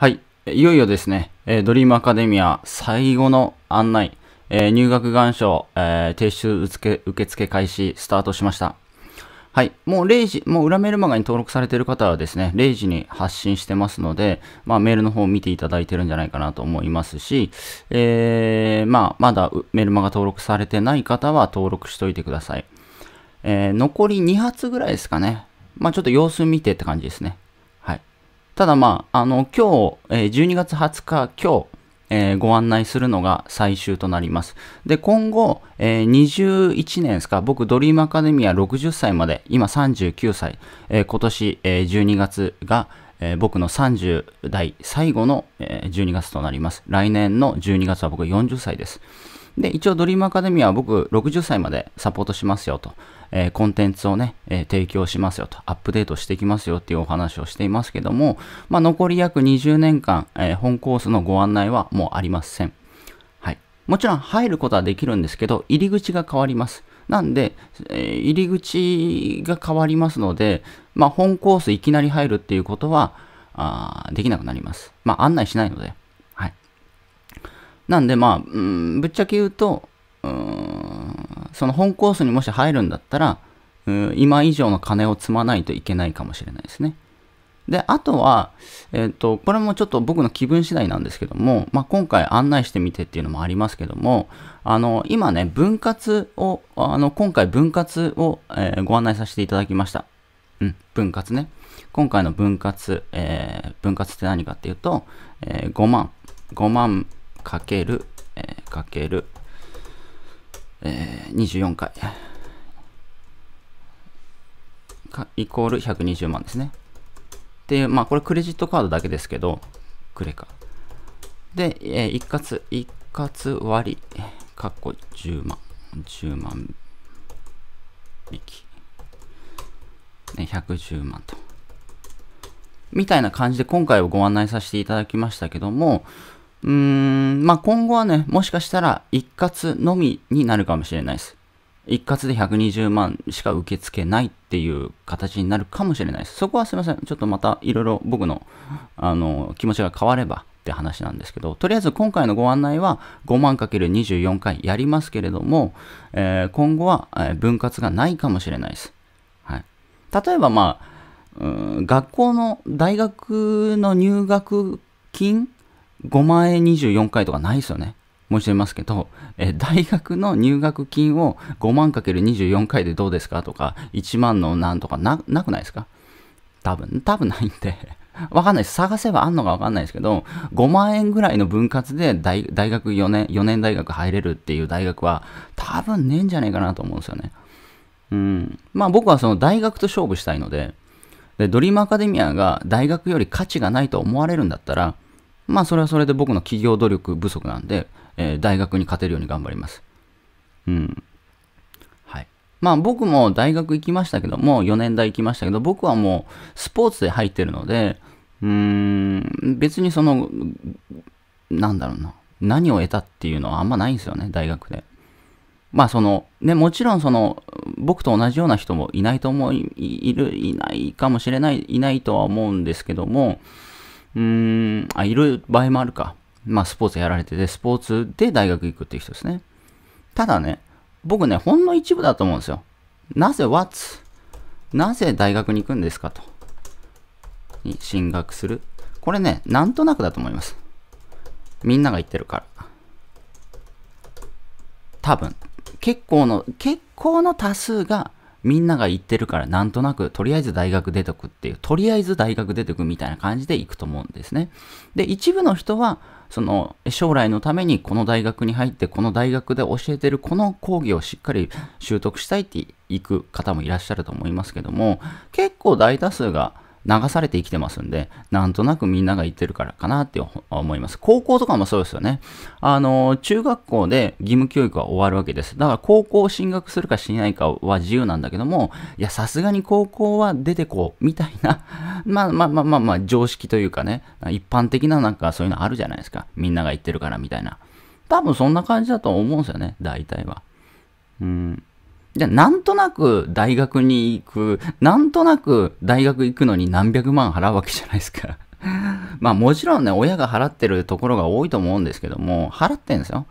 はい。いよいよですね、えー、ドリームアカデミア最後の案内、えー、入学願書、えー、提出受付開始スタートしました。はい。もう0時、もう裏メールマガに登録されている方はですね、0時に発信してますので、まあメールの方を見ていただいてるんじゃないかなと思いますし、えー、まあまだメールマガ登録されてない方は登録しておいてください。えー、残り2発ぐらいですかね。まあちょっと様子見てって感じですね。ただまあ、あの、今日、12月20日、今日、えー、ご案内するのが最終となります。で、今後、えー、21年ですか、僕、ドリームアカデミア60歳まで、今39歳、えー、今年、えー、12月が、えー、僕の30代最後の、えー、12月となります。来年の12月は僕40歳です。で、一応ドリームアカデミアは僕60歳までサポートしますよと、えー、コンテンツをね、えー、提供しますよと、アップデートしていきますよっていうお話をしていますけども、まあ、残り約20年間、えー、本コースのご案内はもうありません。はい。もちろん入ることはできるんですけど、入り口が変わります。なんで、えー、入り口が変わりますので、まあ、本コースいきなり入るっていうことは、あできなくなります。まあ、案内しないので。なんでまあ、うん、ぶっちゃけ言うと、うん、その本コースにもし入るんだったら、うん、今以上の金を積まないといけないかもしれないですね。で、あとは、えっ、ー、と、これもちょっと僕の気分次第なんですけども、まあ、今回案内してみてっていうのもありますけども、あの、今ね、分割を、あの、今回分割を、えー、ご案内させていただきました。うん、分割ね。今回の分割、えー、分割って何かっていうと、え5万、5万かける、えー、かける、えー、24回か、イコール120万ですね。で、まあこれクレジットカードだけですけど、クレカ。で、えー、一括、一括割り、かっこ10万、10万引き、ね、110万と。みたいな感じで今回をご案内させていただきましたけども、うーん、まあ、今後はね、もしかしたら一括のみになるかもしれないです。一括で120万しか受け付けないっていう形になるかもしれないです。そこはすいません。ちょっとまたいろいろ僕の、あの、気持ちが変わればって話なんですけど、とりあえず今回のご案内は5万 ×24 回やりますけれども、えー、今後は分割がないかもしれないです。はい。例えばまあ、学校の大学の入学金5万円24回とかないですよね。申し上げますけど、え大学の入学金を5万かける24回でどうですかとか、1万のなんとかな、なくないですか多分、多分ないんで わかんないです。探せばあんのかわかんないですけど、5万円ぐらいの分割で大学4年、4年大学入れるっていう大学は多分ねえんじゃねえかなと思うんですよね。うん。まあ僕はその大学と勝負したいので、で、ドリームアカデミアが大学より価値がないと思われるんだったら、まあそれはそれで僕の企業努力不足なんで、えー、大学に勝てるように頑張ります。うん。はい。まあ僕も大学行きましたけども、4年代行きましたけど、僕はもうスポーツで入ってるので、うーん、別にその、なんだろうな。何を得たっていうのはあんまないんですよね、大学で。まあその、ね、もちろんその、僕と同じような人もいないと思う、いる、いないかもしれない、いないとは思うんですけども、うーん、あ、いる場合もあるか。まあ、スポーツやられてて、スポーツで大学行くっていう人ですね。ただね、僕ね、ほんの一部だと思うんですよ。なぜ What? なぜ大学に行くんですかと。に進学する。これね、なんとなくだと思います。みんなが言ってるから。多分。結構の、結構の多数がみんなが行ってるからなんとなくとりあえず大学出てくっていうとりあえず大学出てくみたいな感じで行くと思うんですねで一部の人はその将来のためにこの大学に入ってこの大学で教えてるこの講義をしっかり習得したいって行く方もいらっしゃると思いますけども結構大多数が流されて生きてますんで、なんとなくみんなが言ってるからかなって思います。高校とかもそうですよね。あの、中学校で義務教育は終わるわけです。だから高校進学するかしないかは自由なんだけども、いや、さすがに高校は出てこう、みたいな、まあまあまあまあまあ、常識というかね、一般的ななんかそういうのあるじゃないですか。みんなが言ってるからみたいな。多分そんな感じだと思うんですよね、大体は。うん。じゃあ、なんとなく大学に行く、なんとなく大学行くのに何百万払うわけじゃないですか。まあもちろんね、親が払ってるところが多いと思うんですけども、払ってんですよ。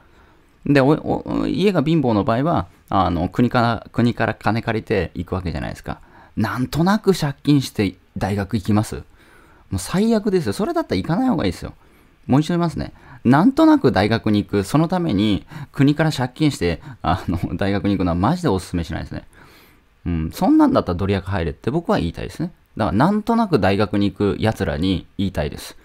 で、家が貧乏の場合は、あの、国から、国から金借りて行くわけじゃないですか。なんとなく借金して大学行きます。もう最悪ですよ。それだったら行かない方がいいですよ。もう一度言いますね。なんとなく大学に行く、そのために国から借金して、あの、大学に行くのはマジでお勧めしないですね。うん、そんなんだったらドリアク入れって僕は言いたいですね。だから、なんとなく大学に行く奴らに言いたいです。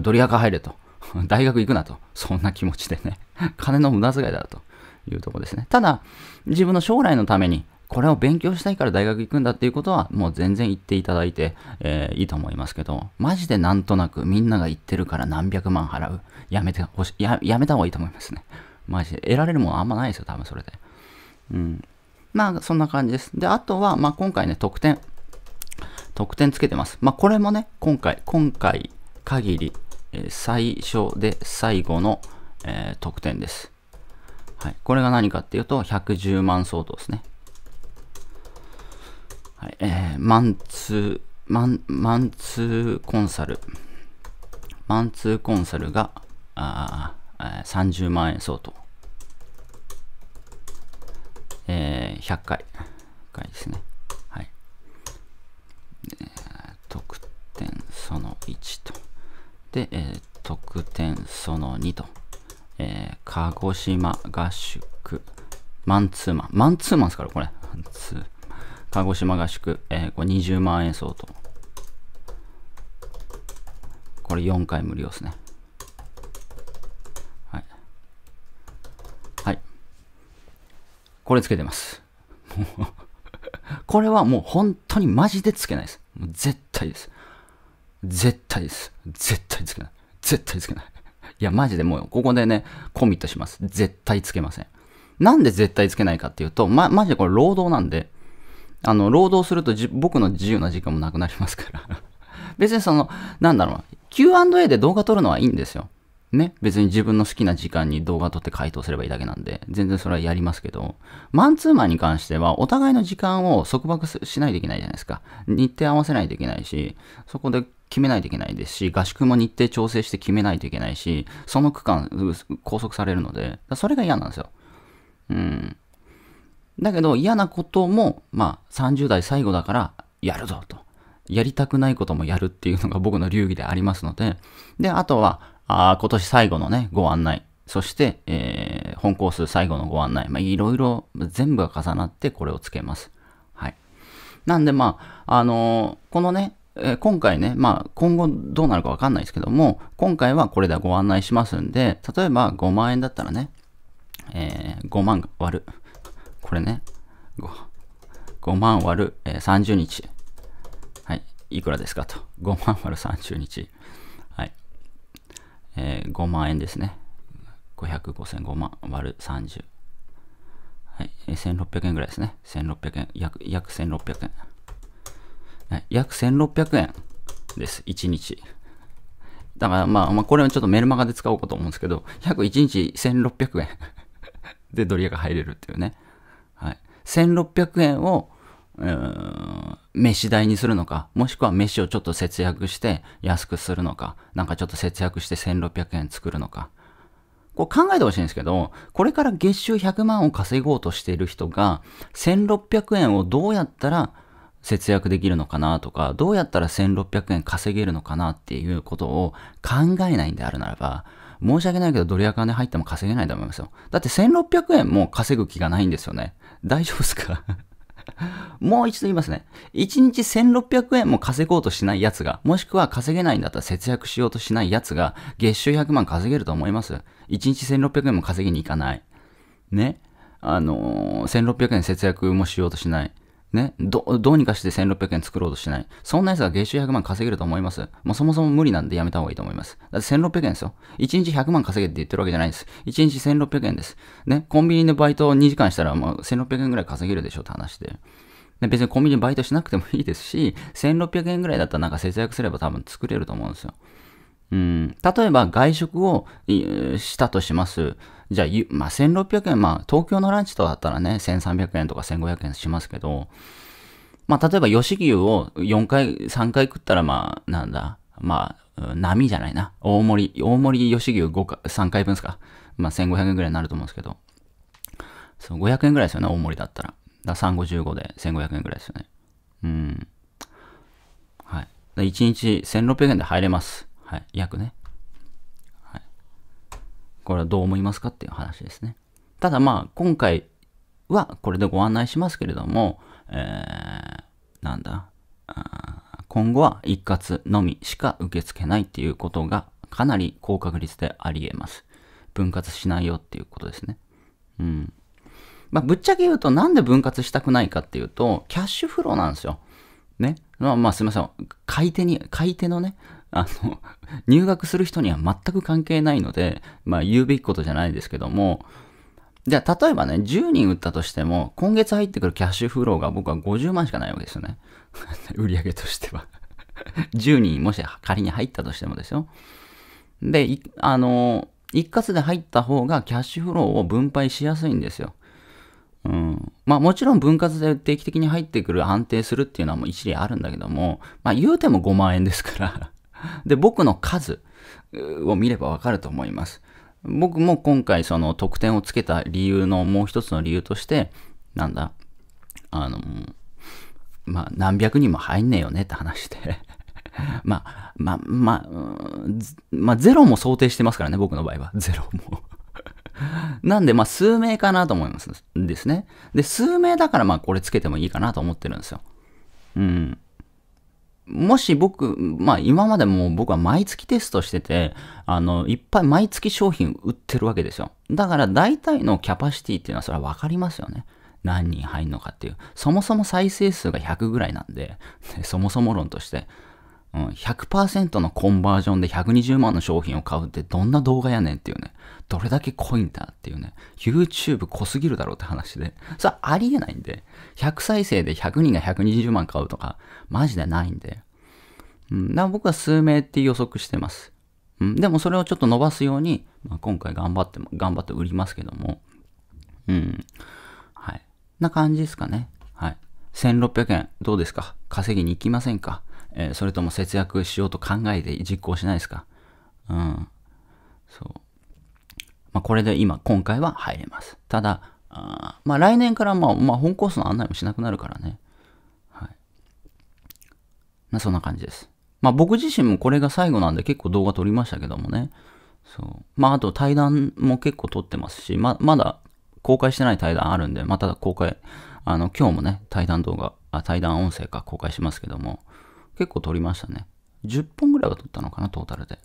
ドリアカ入れと。大学行くなと。そんな気持ちでね。金の無駄遣いだというとこですね。ただ、自分の将来のために、これを勉強したいから大学行くんだっていうことは、もう全然言っていただいて、えー、いいと思いますけど、マジでなんとなくみんなが言ってるから何百万払う。やめてほしい。や、やめた方がいいと思いますね。マジで。得られるものあんまないですよ、多分それで。うん。まあ、そんな感じです。で、あとは、まあ今回ね、得点得点つけてます。まあこれもね、今回、今回限り、えー、最初で最後の、えー、特です。はい。これが何かっていうと、110万相当ですね。はい、えー、マンツー、マン、マンツーコンサル。マンツーコンサルが、あ30万円相当。えー、100回。回ですね。はい。え得点その1と。で、えー、得点その2と。えー、鹿児島合宿。マンツーマン。マンツーマンですから、これ。マンツー。鹿児島合宿、えー、これ20万円相当。これ4回無料ですね。はい。はい。これつけてます。これはもう本当にマジでつけないです。もう絶対です。絶対です。絶対つけない。絶対つけない。いや、マジでもう、ここでね、コミットします。絶対つけません。なんで絶対つけないかっていうと、ま、マジでこれ労働なんで、あの、労働すると僕の自由な時間もなくなりますから 別にその、なんだろうな、Q&A で動画撮るのはいいんですよ。ね。別に自分の好きな時間に動画撮って回答すればいいだけなんで、全然それはやりますけど、マンツーマンに関しては、お互いの時間を束縛しないといけないじゃないですか。日程合わせないといけないし、そこで決めないといけないですし、合宿も日程調整して決めないといけないし、その区間拘束されるので、それが嫌なんですよ。うん。だけど嫌なことも、まあ30代最後だからやるぞと。やりたくないこともやるっていうのが僕の流儀でありますので。で、あとは、あ今年最後のね、ご案内。そして、えー、本コース最後のご案内。まあいろいろ全部が重なってこれをつけます。はい。なんでまあ、あのー、このね、え今回ね、まあ、今後どうなるかわかんないですけども、今回はこれでご案内しますんで、例えば5万円だったらね、えー、5万割るこれね。5, 万割る、えー、30日。はい。いくらですかと。5万割る30日。はい。えー、5万円ですね。500、5000、5万割る30。はい。えー、1600円ぐらいですね。1600円。約、約1600円。約1600円です。1日。だからまあ、まあ、これはちょっとメルマガで使おうかと思うんですけど、約1日1600円でドリアが入れるっていうね。はい、1600円を飯代にするのか、もしくは飯をちょっと節約して安くするのか、なんかちょっと節約して1600円作るのか。こう考えてほしいんですけど、これから月収100万を稼ごうとしている人が、1600円をどうやったら節約できるのかなとか、どうやったら1600円稼げるのかなっていうことを考えないんであるならば、申し訳ないけどドルや金入っても稼げないと思いますよ。だって1600円も稼ぐ気がないんですよね。大丈夫ですか もう一度言いますね。1日1600円も稼ごうとしない奴が、もしくは稼げないんだったら節約しようとしない奴が、月収100万稼げると思います ?1 日1600円も稼ぎに行かない。ね。あのー、1600円節約もしようとしない。ね、ど、どうにかして1600円作ろうとしない。そんな奴が月収100万稼げると思います。もうそもそも無理なんでやめた方がいいと思います。だって1600円ですよ。1日100万稼げって言ってるわけじゃないです。1日1600円です。ね、コンビニでバイトを2時間したら、まあ、1600円ぐらい稼げるでしょって話で。で別にコンビニでバイトしなくてもいいですし、1600円ぐらいだったらなんか節約すれば多分作れると思うんですよ。うん、例えば外食をしたとします。じゃあ、まあ、1600円、まあ、東京のランチとだったらね、1300円とか1500円しますけど、まあ、例えば、吉牛を4回、3回食ったら、まあ、なんだ、まあ、波じゃないな。大盛り、大盛り吉牛5か、3回分ですか。まあ、1500円ぐらいになると思うんですけど、そう、500円ぐらいですよね、大盛りだったら。だ355で1500円ぐらいですよね。うん。はい。1日1600円で入れます。はい。約ね。これはどう思いますかっていう話ですね。ただまあ、今回はこれでご案内しますけれども、えー、なんだ、今後は一括のみしか受け付けないっていうことがかなり高確率であり得ます。分割しないよっていうことですね。うん。まあ、ぶっちゃけ言うとなんで分割したくないかっていうと、キャッシュフローなんですよ。ね。まあ、まあ、すいません。買い手に、買い手のね、あの、入学する人には全く関係ないので、まあ言うべきことじゃないですけども、じゃあ例えばね、10人売ったとしても、今月入ってくるキャッシュフローが僕は50万しかないわけですよね。売り上げとしては10 人もし仮に入ったとしてもですよ。で、あの、一括で入った方がキャッシュフローを分配しやすいんですよ。うん、まあもちろん分割で定期的に入ってくる安定するっていうのはもう一例あるんだけども、まあ言うても5万円ですからで、僕の数を見ればわかると思います。僕も今回その得点をつけた理由のもう一つの理由として、なんだ、あの、まあ、何百人も入んねえよねって話し まあ、まあ、まあ、まあ、ゼロも想定してますからね、僕の場合は。ゼロも なんで、まあ、数名かなと思いますですね。で、数名だから、まあ、これつけてもいいかなと思ってるんですよ。うん。もし僕、まあ今までも僕は毎月テストしてて、あの、いっぱい毎月商品売ってるわけですよ。だから大体のキャパシティっていうのはそれはわかりますよね。何人入るのかっていう。そもそも再生数が100ぐらいなんで、そもそも論として、うん、100%のコンバージョンで120万の商品を買うってどんな動画やねんっていうね。どれだけ濃いんだっていうね。YouTube 濃すぎるだろうって話で。それはありえないんで。100再生で100人が120万買うとか、マジでないんで。うん、だから僕は数名って予測してます。うん、でもそれをちょっと伸ばすように、まあ、今回頑張って、頑張って売りますけども。うん。はい。な感じですかね。はい。1600円、どうですか稼ぎに行きませんかえー、それとも節約しようと考えて実行しないですかうん。そう。まあ、これで今、今回は入れます。ただ、あまあ来年からまあ、まあ、本コースの案内もしなくなるからね。はい。まあそんな感じです。まあ僕自身もこれが最後なんで結構動画撮りましたけどもね。そう。まああと対談も結構撮ってますし、ままだ公開してない対談あるんで、また公開、あの今日もね、対談動画、あ対談音声か公開しますけども、結構撮りましたね。10本ぐらいは撮ったのかな、トータルで。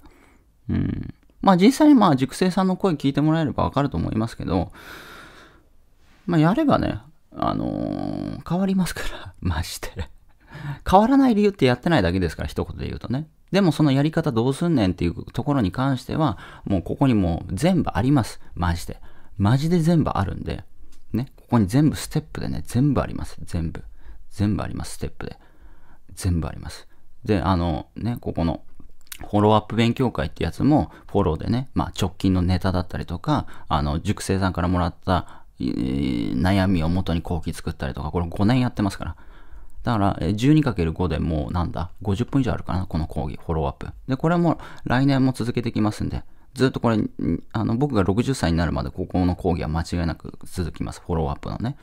うん。まあ実際まあ熟成さんの声聞いてもらえればわかると思いますけど、まあ、やればね、あのー、変わりますから、まして。変わらない理由ってやってないだけですから、一言で言うとね。でもそのやり方どうすんねんっていうところに関しては、もうここにもう全部あります。マジで。マジで全部あるんで、ね、ここに全部ステップでね、全部あります。全部。全部あります、ステップで。全部あります。で、あの、ね、ここの、フォローアップ勉強会ってやつも、フォローでね、まあ直近のネタだったりとか、あの、塾生さんからもらった、悩みを元に後期作ったりとか、これ5年やってますから。だから、12×5 でもうなんだ、50分以上あるかな、この講義、フォローアップ。で、これも来年も続けていきますんで、ずっとこれ、あの、僕が60歳になるまで、ここの講義は間違いなく続きます。フォローアップのね。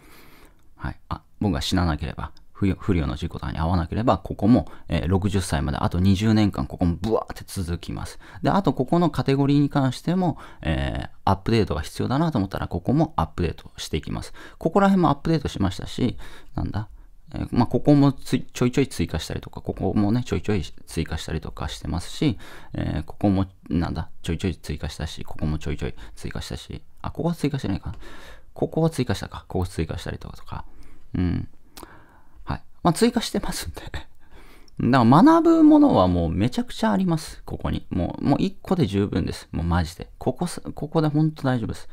はい。あ、僕が死ななければ。不慮の事故とかに遭わなければ、ここも、えー、60歳まで、あと20年間、ここもブワーって続きます。で、あとここのカテゴリーに関しても、えー、アップデートが必要だなと思ったら、ここもアップデートしていきます。ここら辺もアップデートしましたし、なんだ、えー、まあ、ここもちょいちょい追加したりとか、ここもね、ちょいちょい追加したりとかしてますし、えここも、なんだ、ちょいちょい追加したし、ここもちょいちょい追加したし、あ、ここは追加してないかここは追加したか。ここ追加したりとかとか。うん。まあ、追加してますんで。だから学ぶものはもうめちゃくちゃあります。ここに。もう、もう1個で十分です。もうマジで。ここ、ここで本当大丈夫です。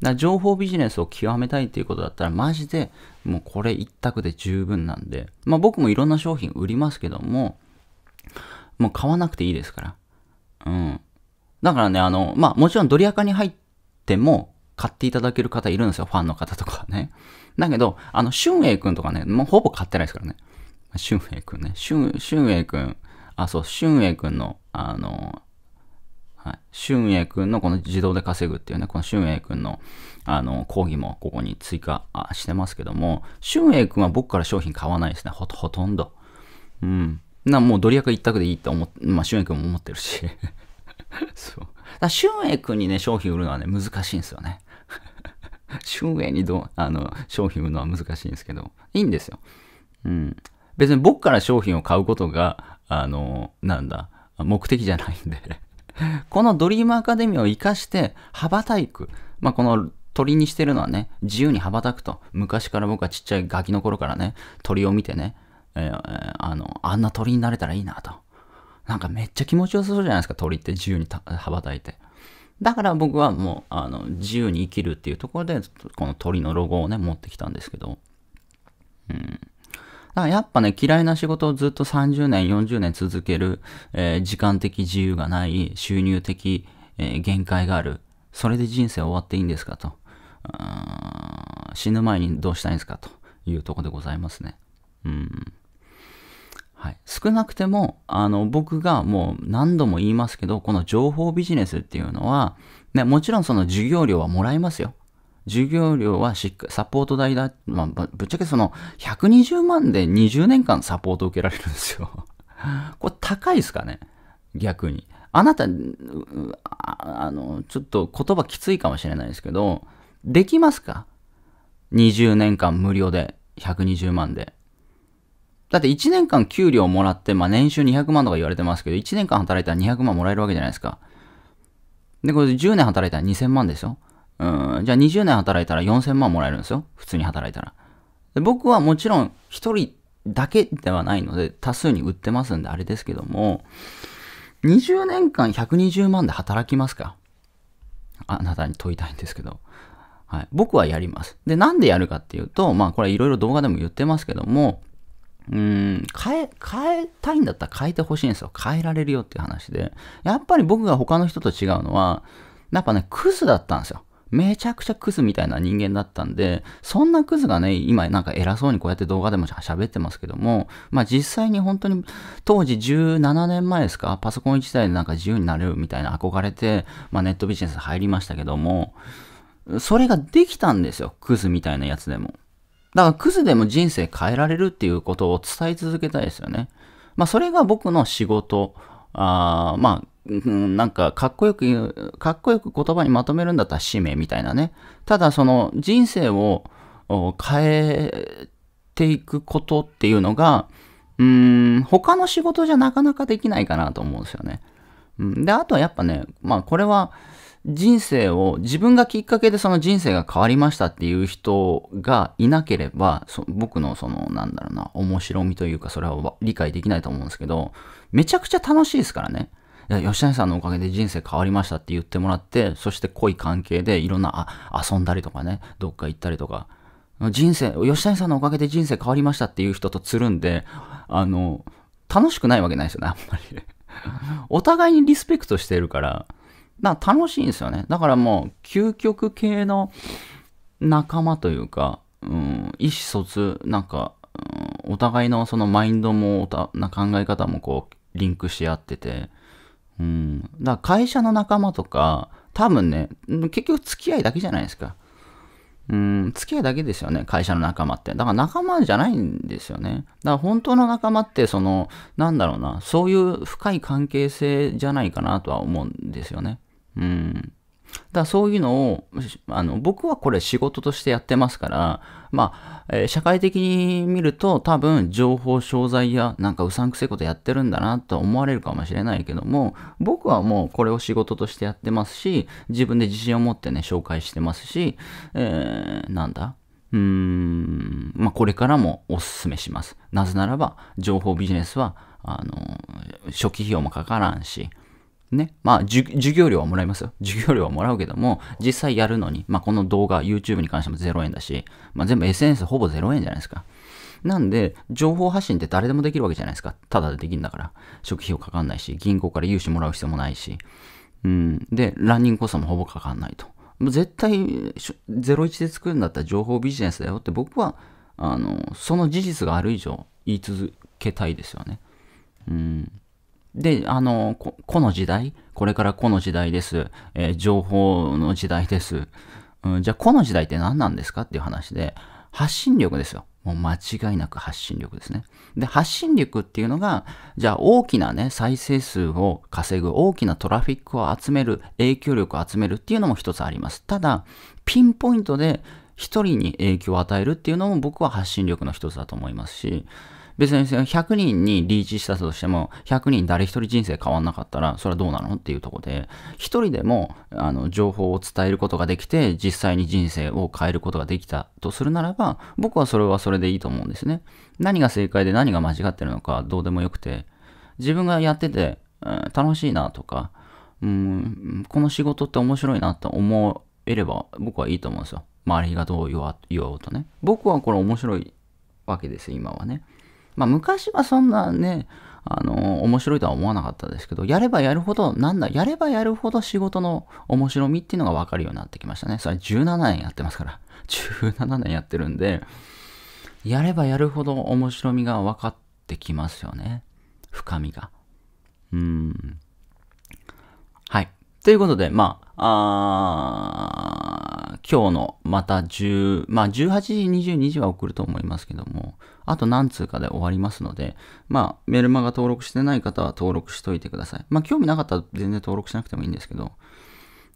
だから情報ビジネスを極めたいっていうことだったらマジでもうこれ一択で十分なんで。まあ僕もいろんな商品売りますけども、もう買わなくていいですから。うん。だからね、あの、まあもちろんドリアカに入っても買っていただける方いるんですよ。ファンの方とかね。だけど、あの、俊英くんとかね、もうほぼ買ってないですからね。俊英くんね。俊、俊英くん。あ、そう、俊英くんの、あの、はい。俊英くんのこの自動で稼ぐっていうね、この俊英くんの、あの、講義もここに追加してますけども、俊英くんは僕から商品買わないですね。ほと、ほとんど。うん。な、もうドリアク一択でいい思って、まあ、俊英くんも思ってるし。そう。だ俊英くんにね、商品売るのはね、難しいんですよね。周 囲にどあの商品売るのは難しいんですけど、いいんですよ。うん。別に僕から商品を買うことが、あの、なんだ、目的じゃないんで このドリームアカデミーを活かして羽ばたいく。まあ、この鳥にしてるのはね、自由に羽ばたくと。昔から僕はちっちゃいガキの頃からね、鳥を見てね、えー、あの、あんな鳥になれたらいいなと。なんかめっちゃ気持ちよさそうじゃないですか、鳥って自由に羽ばたいて。だから僕はもう、あの、自由に生きるっていうところで、この鳥のロゴをね、持ってきたんですけど。うん。だからやっぱね、嫌いな仕事をずっと30年、40年続ける、えー、時間的自由がない、収入的、えー、限界がある。それで人生終わっていいんですかと。死ぬ前にどうしたいんですかというとこでございますね。うん。はい、少なくてもあの僕がもう何度も言いますけどこの情報ビジネスっていうのは、ね、もちろんその授業料はもらいますよ授業料はしっかりサポート代だ、まあ、ぶっちゃけその120万で20年間サポート受けられるんですよ これ高いですかね逆にあなたあのちょっと言葉きついかもしれないですけどできますか20年間無料で120万でだって1年間給料もらって、まあ年収200万とか言われてますけど、1年間働いたら200万もらえるわけじゃないですか。で、これ10年働いたら2000万ですよ。うん、じゃあ20年働いたら4000万もらえるんですよ。普通に働いたら。で僕はもちろん1人だけではないので、多数に売ってますんであれですけども、20年間120万で働きますかあなたに問いたいんですけど。はい。僕はやります。で、なんでやるかっていうと、まあこれいろいろ動画でも言ってますけども、うん、変え、変えたいんだったら変えてほしいんですよ。変えられるよっていう話で。やっぱり僕が他の人と違うのは、やっぱね、クズだったんですよ。めちゃくちゃクズみたいな人間だったんで、そんなクズがね、今なんか偉そうにこうやって動画でも喋ってますけども、まあ実際に本当に当時17年前ですか、パソコン1台でなんか自由になれるみたいな憧れて、まあネットビジネス入りましたけども、それができたんですよ。クズみたいなやつでも。だからクズでも人生変えられるっていうことを伝え続けたいですよね。まあそれが僕の仕事。あまあ、なんかかっこよく言う、かっこよく言葉にまとめるんだったら使命みたいなね。ただその人生を変えていくことっていうのが、うん、他の仕事じゃなかなかできないかなと思うんですよね。で、あとはやっぱね、まあこれは、人生を、自分がきっかけでその人生が変わりましたっていう人がいなければ、僕のその、なんだろうな、面白みというか、それは理解できないと思うんですけど、めちゃくちゃ楽しいですからね。吉谷さんのおかげで人生変わりましたって言ってもらって、そして濃い関係でいろんな、あ、遊んだりとかね、どっか行ったりとか、人生、吉谷さんのおかげで人生変わりましたっていう人とつるんで、あの、楽しくないわけないですよね、あんまり。お互いにリスペクトしてるから、な楽しいんですよね。だからもう、究極系の仲間というか、うん、意思疎通、なんか、うん、お互いのそのマインドも、な考え方もこう、リンクし合ってて、うん、だから会社の仲間とか、多分ね、結局付き合いだけじゃないですか。うん、付き合いだけですよね、会社の仲間って。だから仲間じゃないんですよね。だから本当の仲間って、その、なんだろうな、そういう深い関係性じゃないかなとは思うんですよね。うん。だそういうのを、あの、僕はこれ仕事としてやってますから、まあ、えー、社会的に見ると多分情報商材やなんかうさんくせいことやってるんだなと思われるかもしれないけども、僕はもうこれを仕事としてやってますし、自分で自信を持ってね、紹介してますし、えー、なんだうーん、まあ、これからもおすすめします。なぜならば、情報ビジネスは、あの、初期費用もかからんし、ね。まあ、授業料はもらいますよ。授業料はもらうけども、実際やるのに、まあ、この動画、YouTube に関しても0円だし、まあ、全部 SNS ほぼ0円じゃないですか。なんで、情報発信って誰でもできるわけじゃないですか。ただでできるんだから。食費をかかんないし、銀行から融資もらう必要もないし。うん。で、ランニングコストもほぼかかんないと。もう絶対、01で作るんだったら情報ビジネスだよって僕は、あの、その事実がある以上言い続けたいですよね。うん。で、あの、この時代、これからこの時代です。えー、情報の時代です。うん、じゃあ、この時代って何なんですかっていう話で、発信力ですよ。もう間違いなく発信力ですね。で、発信力っていうのが、じゃあ大きなね、再生数を稼ぐ、大きなトラフィックを集める、影響力を集めるっていうのも一つあります。ただ、ピンポイントで一人に影響を与えるっていうのも僕は発信力の一つだと思いますし、別に100人にリーチしたとしても、100人誰一人人生変わんなかったら、それはどうなのっていうとこで、一人でも、あの、情報を伝えることができて、実際に人生を変えることができたとするならば、僕はそれはそれでいいと思うんですね。何が正解で何が間違ってるのか、どうでもよくて、自分がやってて、うん、楽しいなとか、うん、この仕事って面白いなと思えれば、僕はいいと思うんですよ。周りがどう言おうとね。僕はこれ面白いわけです、今はね。まあ、昔はそんなね、あの、面白いとは思わなかったですけど、やればやるほど、なんだ、やればやるほど仕事の面白みっていうのが分かるようになってきましたね。それ17年やってますから。17 年やってるんで、やればやるほど面白みが分かってきますよね。深みが。うーん。はい。ということで、まあ、あ今日のまた10、まあ18時、22時は送ると思いますけども、あと何通かで終わりますので、まあメルマが登録してない方は登録しといてください。まあ興味なかったら全然登録しなくてもいいんですけど、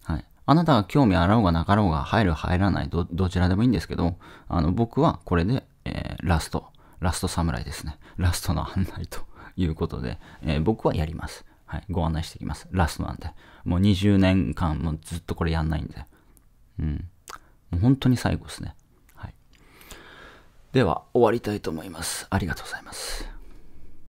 はい。あなたが興味あろうがなかろうが入る入らないど、どちらでもいいんですけど、あの僕はこれで、えー、ラスト、ラスト侍ですね。ラストの案内ということで、えー、僕はやります。はい、ご案内していきます。ラストなんで。もう20年間、もうずっとこれやんないんで。うん。もう本当に最後ですね。はい。では、終わりたいと思います。ありがとうございます。